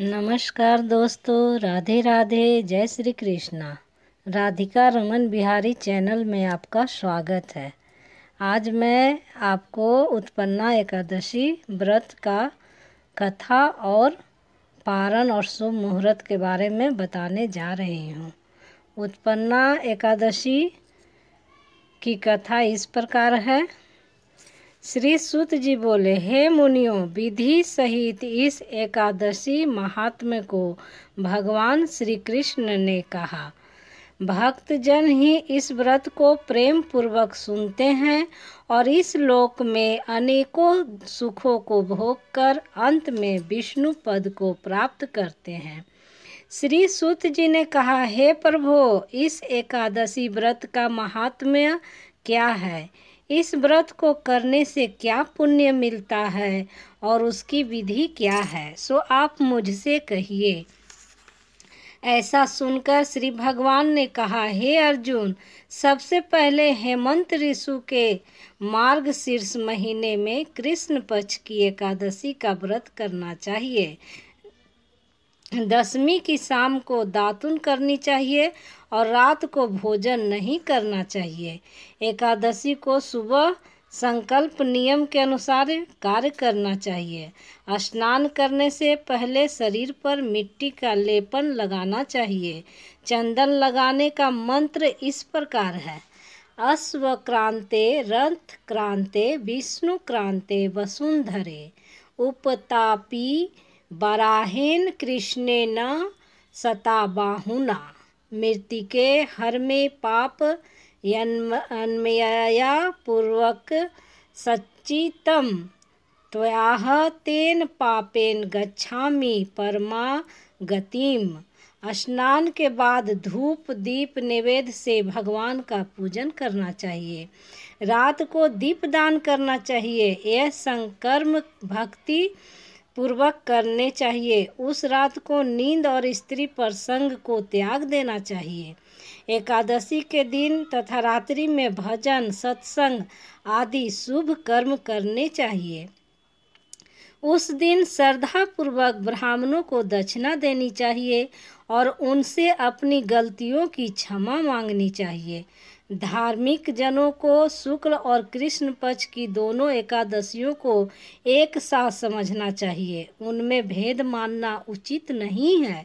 नमस्कार दोस्तों राधे राधे जय श्री कृष्णा राधिका रमन बिहारी चैनल में आपका स्वागत है आज मैं आपको उत्पन्ना एकादशी व्रत का कथा और पारण और शुभ मुहूर्त के बारे में बताने जा रही हूँ उत्पन्ना एकादशी की कथा इस प्रकार है श्री सूत जी बोले हे मुनियो विधि सहित इस एकादशी महात्म्य को भगवान श्री कृष्ण ने कहा भक्तजन ही इस व्रत को प्रेम पूर्वक सुनते हैं और इस लोक में अनेकों सुखों को भोग कर अंत में विष्णु पद को प्राप्त करते हैं श्री सूत जी ने कहा हे प्रभु इस एकादशी व्रत का महात्म्य क्या है इस व्रत को करने से क्या पुण्य मिलता है और उसकी विधि क्या है सो आप मुझसे कहिए ऐसा सुनकर श्री भगवान ने कहा हे अर्जुन सबसे पहले हेमंत ऋषु के मार्ग शीर्ष महीने में कृष्ण पक्ष की एकादशी का व्रत करना चाहिए दसवीं की शाम को दातुन करनी चाहिए और रात को भोजन नहीं करना चाहिए एकादशी को सुबह संकल्प नियम के अनुसार कार्य करना चाहिए स्नान करने से पहले शरीर पर मिट्टी का लेपन लगाना चाहिए चंदन लगाने का मंत्र इस प्रकार है अश्व क्रांते रथ क्रांते विष्णु क्रांते वसुंधरे उपतापी बराहेन कृष्णे न सताबाहुना मृतिके हर में पाप अन्मया पूर्वक सच्चितम त्वयाह तेन पापेन गच्छामि परमा गतिम स्नान के बाद धूप दीप निवेद से भगवान का पूजन करना चाहिए रात को दीप दान करना चाहिए यह संकर्म भक्ति पूर्वक करने चाहिए उस रात को नींद और स्त्री प्रसंग को त्याग देना चाहिए एकादशी के दिन तथा रात्रि में भजन सत्संग आदि शुभ कर्म करने चाहिए उस दिन श्रद्धा पूर्वक ब्राह्मणों को दक्षिणा देनी चाहिए और उनसे अपनी गलतियों की क्षमा मांगनी चाहिए धार्मिक जनों को शुक्ल और कृष्ण पक्ष की दोनों एकादशियों को एक साथ समझना चाहिए उनमें भेद मानना उचित नहीं है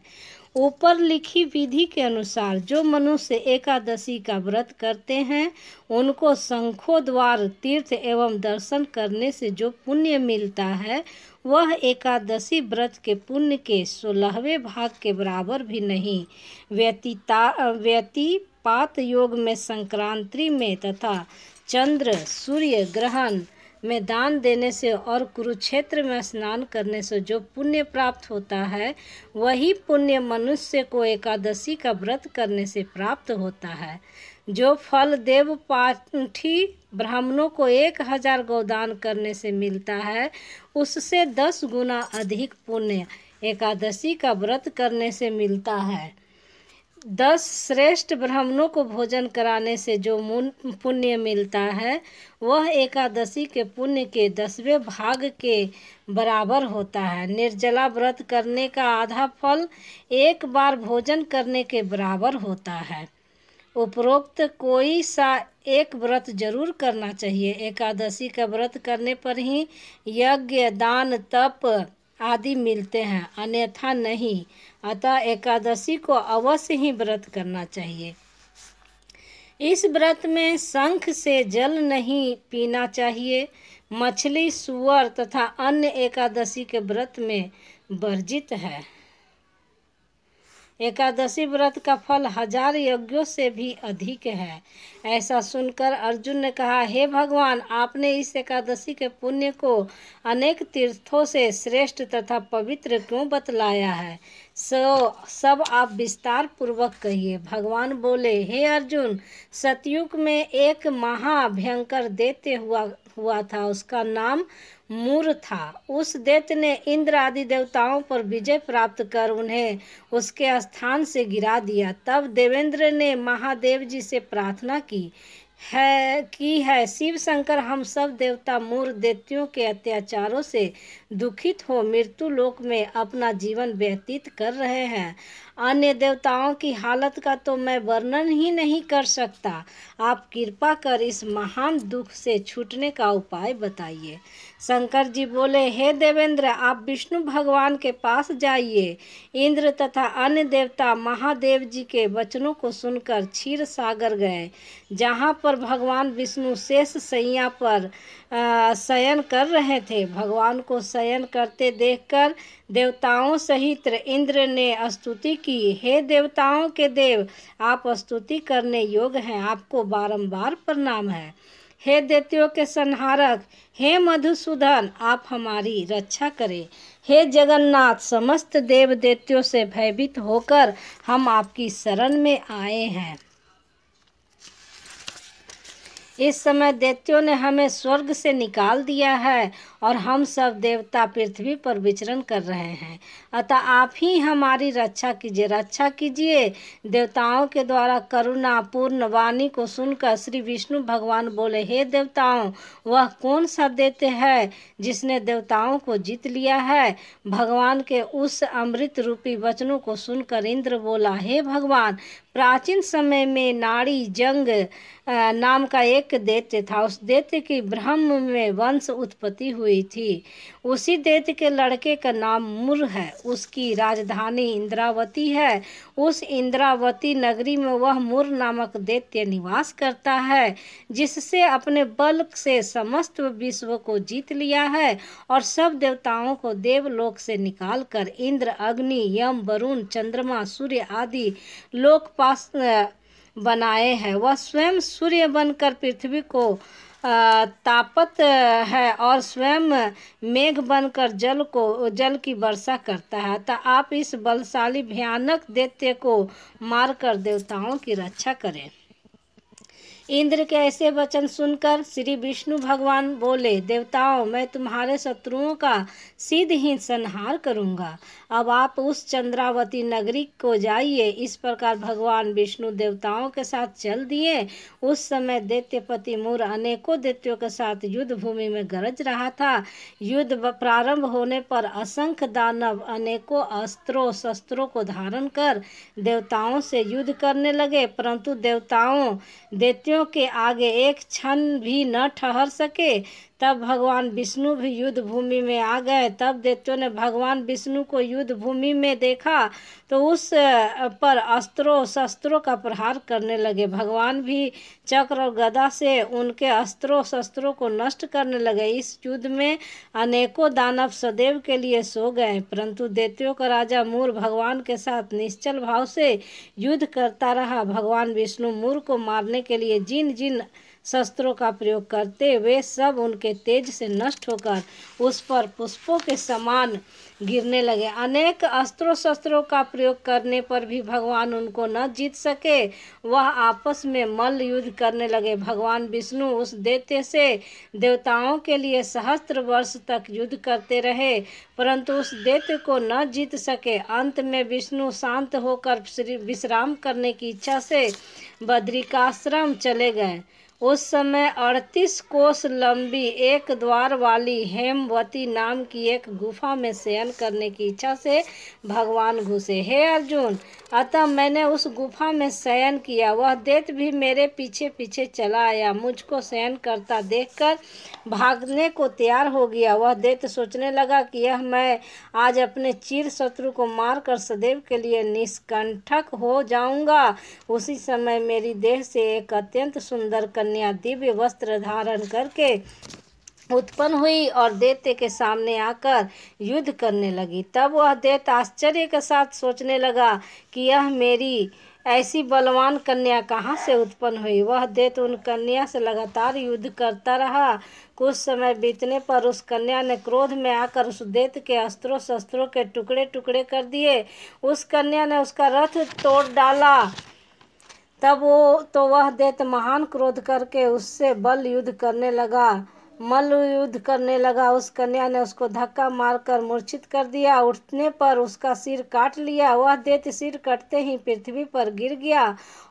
ऊपर लिखी विधि के अनुसार जो मनुष्य एकादशी का व्रत करते हैं उनको शंखों द्वार तीर्थ एवं दर्शन करने से जो पुण्य मिलता है वह एकादशी व्रत के पुण्य के सोलहवें भाग के बराबर भी नहीं व्यतीता व्यती पात योग में संक्रांति में तथा चंद्र सूर्य ग्रहण में दान देने से और कुरुक्षेत्र में स्नान करने से जो पुण्य प्राप्त होता है वही पुण्य मनुष्य को एकादशी का व्रत करने से प्राप्त होता है जो फल देव पाठी ब्राह्मणों को एक हजार गोदान करने से मिलता है उससे दस गुना अधिक पुण्य एकादशी का व्रत करने से मिलता है दस श्रेष्ठ ब्राह्मणों को भोजन कराने से जो पुण्य मिलता है वह एकादशी के पुण्य के दसवें भाग के बराबर होता है निर्जला व्रत करने का आधा फल एक बार भोजन करने के बराबर होता है उपरोक्त कोई सा एक व्रत जरूर करना चाहिए एकादशी का व्रत करने पर ही यज्ञ दान तप आदि मिलते हैं अन्यथा नहीं अतः एकादशी को अवश्य ही व्रत करना चाहिए इस व्रत में शंख से जल नहीं पीना चाहिए मछली सुअर तथा अन्य एकादशी के व्रत में वर्जित है एकादशी व्रत का फल हजार यज्ञों से भी अधिक है ऐसा सुनकर अर्जुन ने कहा हे भगवान आपने इस एकादशी के पुण्य को अनेक तीर्थों से श्रेष्ठ तथा पवित्र क्यों बतलाया है सो सब आप विस्तार पूर्वक कहिए भगवान बोले हे अर्जुन सतयुग में एक महाभयंकर देते हुआ हुआ था उसका नाम मूर था उस दैत्य ने इंद्र आदि देवताओं पर विजय प्राप्त कर उन्हें उसके स्थान से गिरा दिया तब देवेंद्र ने महादेव जी से प्रार्थना की है की है शिव शंकर हम सब देवता मूर देवतियों के अत्याचारों से दुखित हो मृत्यु लोक में अपना जीवन व्यतीत कर रहे हैं अन्य देवताओं की हालत का तो मैं वर्णन ही नहीं कर सकता आप कृपा कर इस महान दुख से छूटने का उपाय बताइए शंकर जी बोले हे देवेंद्र आप विष्णु भगवान के पास जाइए इंद्र तथा अन्य देवता महादेव जी के वचनों को सुनकर क्षीर सागर गए जहाँ पर भगवान विष्णु शेष सैया पर शयन कर रहे थे भगवान को शयन करते देखकर देवताओं सहित इंद्र ने स्तुति की हे देवताओं के देव आप स्तुति करने योग्य हैं आपको बारंबार प्रणाम है हे देतियों के संहारक हे मधुसूदन आप हमारी रक्षा करें हे जगन्नाथ समस्त देव देत्यो से भयभीत होकर हम आपकी शरण में आए हैं इस समय देवतियों ने हमें स्वर्ग से निकाल दिया है और हम सब देवता पृथ्वी पर विचरण कर रहे हैं अतः आप ही हमारी रक्षा कीजिए रक्षा कीजिए देवताओं के द्वारा करुणापूर्ण वाणी को सुनकर श्री विष्णु भगवान बोले हे देवताओं वह कौन सा देते हैं जिसने देवताओं को जीत लिया है भगवान के उस अमृत रूपी वचनों को सुनकर इंद्र बोला हे भगवान प्राचीन समय में नाड़ी जंग नाम का एक एक दैत्य था उस दैत्य की ब्रह्म में वंश उत्पत्ति हुई थी उसी दैत्य के लड़के का नाम मुर है उसकी राजधानी इंद्रावती है उस इंद्रावती नगरी में वह मुर नामक दैत्य निवास करता है जिससे अपने बल से समस्त विश्व को जीत लिया है और सब देवताओं को देवलोक से निकाल कर इंद्र अग्नि यम वरुण चंद्रमा सूर्य आदि लोक पास बनाए हैं वह स्वयं सूर्य बनकर पृथ्वी को तापत है और स्वयं मेघ बनकर जल को जल की वर्षा करता है तो आप इस बलशाली भयानक दैत्य को मारकर देवताओं की रक्षा करें इंद्र के ऐसे वचन सुनकर श्री विष्णु भगवान बोले देवताओं मैं तुम्हारे शत्रुओं का सीध ही संहार करूंगा अब आप उस चंद्रावती नगरी को जाइए इस प्रकार भगवान विष्णु देवताओं के साथ चल दिए उस समय दैत्यपति मूर अनेकों दैत्यों के साथ युद्ध भूमि में गरज रहा था युद्ध प्रारंभ होने पर असंख्य दानव अनेकों अस्त्रों शस्त्रों को धारण कर देवताओं से युद्ध करने लगे परंतु देवताओं दैत्यों मनुष्यों के आगे एक क्षण भी न ठहर सके तब भगवान विष्णु भी युद्ध भूमि में आ गए तब देवतों ने भगवान विष्णु को युद्ध भूमि में देखा तो उस पर अस्त्रों शस्त्रों का प्रहार करने लगे भगवान भी चक्र और गदा से उनके अस्त्रों शस्त्रों को नष्ट करने लगे इस युद्ध में अनेकों दानव सदैव के लिए सो गए परंतु देवियों का राजा मूर भगवान के साथ निश्चल भाव से युद्ध करता रहा भगवान विष्णु मूर को मारने के लिए जिन जिन शस्त्रों का प्रयोग करते वे सब उनके तेज से नष्ट होकर उस पर पुष्पों के समान गिरने लगे अनेक अस्त्रों शस्त्रों का प्रयोग करने पर भी भगवान उनको न जीत सके वह आपस में मल्ल युद्ध करने लगे भगवान विष्णु उस देते से देवताओं के लिए सहस्त्र वर्ष तक युद्ध करते रहे परंतु उस दैत्य को न जीत सके अंत में विष्णु शांत होकर विश्राम करने की इच्छा से बद्रिकाश्रम चले गए उस समय अड़तीस कोस लंबी एक द्वार वाली हेमवती नाम की एक गुफा में शयन करने की इच्छा से भगवान घुसे हे अर्जुन अतः मैंने उस गुफा में शयन किया वह देत भी मेरे पीछे पीछे चला आया मुझको शयन करता देखकर भागने को तैयार हो गया वह देत सोचने लगा कि यह मैं आज अपने चीर शत्रु को मारकर सदैव के लिए निष्कंठक हो जाऊंगा उसी समय मेरी देह से एक अत्यंत सुंदर कन्या कन्या दिव्य वस्त्र धारण करके उत्पन्न हुई और देते के सामने आकर युद्ध करने लगी तब वह देत आश्चर्य के साथ सोचने लगा कि यह मेरी ऐसी बलवान कन्या कहाँ से उत्पन्न हुई वह देत उन कन्या से लगातार युद्ध करता रहा कुछ समय बीतने पर उस कन्या ने क्रोध में आकर उस देत के अस्त्रों शस्त्रों के टुकड़े टुकड़े कर दिए उस कन्या ने उसका रथ तोड़ डाला तब वो तो वह देत महान क्रोध करके उससे बल युद्ध करने लगा मल्ल युद्ध करने लगा उस कन्या ने उसको धक्का मारकर मूर्छित कर दिया उठने पर उसका सिर काट लिया वह देत सिर कटते ही पृथ्वी पर गिर गया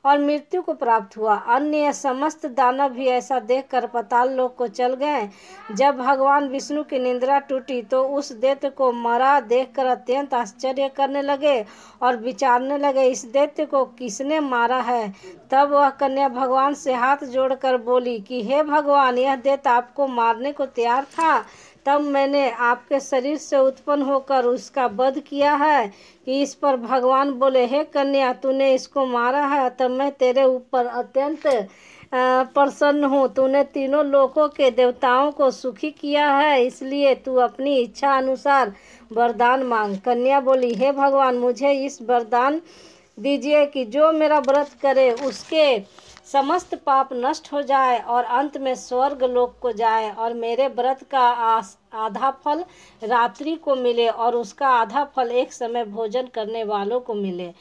और मृत्यु को प्राप्त हुआ अन्य समस्त दानव भी ऐसा देखकर पताल लोक को चल गए जब भगवान विष्णु की निंद्रा टूटी तो उस दैत्य को मरा देखकर अत्यंत आश्चर्य करने लगे और विचारने लगे इस दैत्य को किसने मारा है तब वह कन्या भगवान से हाथ जोड़कर बोली कि हे भगवान यह दैत्य आपको मारने को तैयार था तब मैंने आपके शरीर से उत्पन्न होकर उसका वध किया है कि इस पर भगवान बोले हे कन्या तूने इसको मारा है तब मैं तेरे ऊपर अत्यंत प्रसन्न हूँ तूने तीनों लोकों के देवताओं को सुखी किया है इसलिए तू अपनी इच्छा अनुसार वरदान मांग कन्या बोली हे भगवान मुझे इस वरदान दीजिए कि जो मेरा व्रत करे उसके समस्त पाप नष्ट हो जाए और अंत में स्वर्ग लोक को जाए और मेरे व्रत का आस आधा फल रात्रि को मिले और उसका आधा फल एक समय भोजन करने वालों को मिले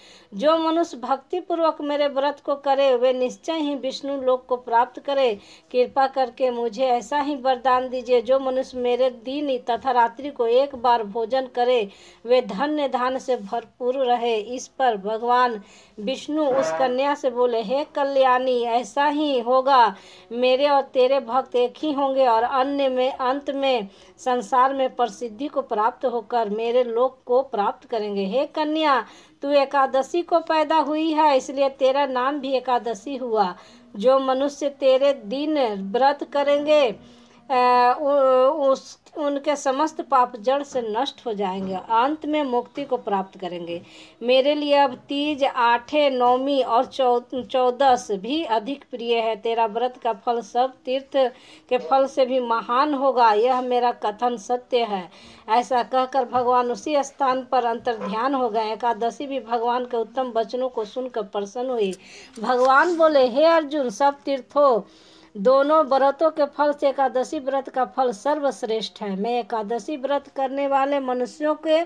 जो मनुष्य भक्तिपूर्वक मेरे व्रत को करे वे निश्चय ही विष्णु लोक को प्राप्त करे कृपा करके मुझे ऐसा ही वरदान दीजिए जो मनुष्य मेरे दिन तथा रात्रि को एक बार भोजन करे वे धन्य धान से भरपूर रहे इस पर भगवान विष्णु उस कन्या से बोले हे कल्याणी ऐसा ही होगा मेरे और तेरे भक्त एक ही होंगे और अन्य में अंत में संसार में प्रसिद्धि को प्राप्त होकर मेरे लोक को प्राप्त करेंगे हे कन्या तू एकादशी को पैदा हुई है इसलिए तेरा नाम भी एकादशी हुआ जो मनुष्य तेरे दिन व्रत करेंगे उस उनके समस्त पाप जड़ से नष्ट हो जाएंगे अंत में मुक्ति को प्राप्त करेंगे मेरे लिए अब तीज आठे नौमी और चौ चौदस भी अधिक प्रिय है तेरा व्रत का फल सब तीर्थ के फल से भी महान होगा यह मेरा कथन सत्य है ऐसा कहकर भगवान उसी स्थान पर अंतर ध्यान हो गए एकादशी भी भगवान के उत्तम वचनों को सुनकर प्रसन्न हुई भगवान बोले हे अर्जुन सब तीर्थों दोनों व्रतों के फल से एकादशी व्रत का फल सर्वश्रेष्ठ है मैं एकादशी व्रत करने वाले मनुष्यों के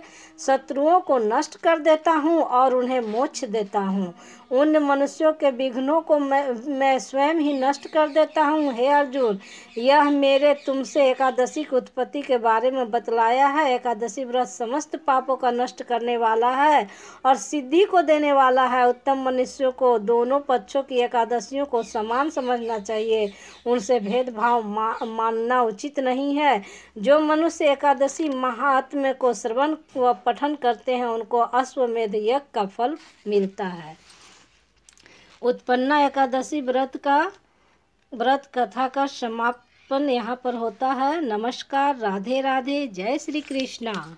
शत्रुओं को नष्ट कर देता हूँ और उन्हें मोक्ष देता हूँ उन मनुष्यों के विघ्नों को मैं मैं स्वयं ही नष्ट कर देता हूँ हे अर्जुन यह मेरे तुमसे एकादशी की उत्पत्ति के बारे में बतलाया है एकादशी व्रत समस्त पापों का नष्ट करने वाला है और सिद्धि को देने वाला है उत्तम मनुष्यों को दोनों पक्षों की एकादशियों को समान समझना चाहिए उनसे भेदभाव मा, मानना उचित नहीं है जो मनुष्य एकादशी महात्म्य को श्रवण व पठन करते हैं उनको अश्वमेध यज्ञ का फल मिलता है उत्पन्ना एकादशी व्रत का व्रत कथा का समाप्त समापन यहाँ पर होता है नमस्कार राधे राधे जय श्री कृष्णा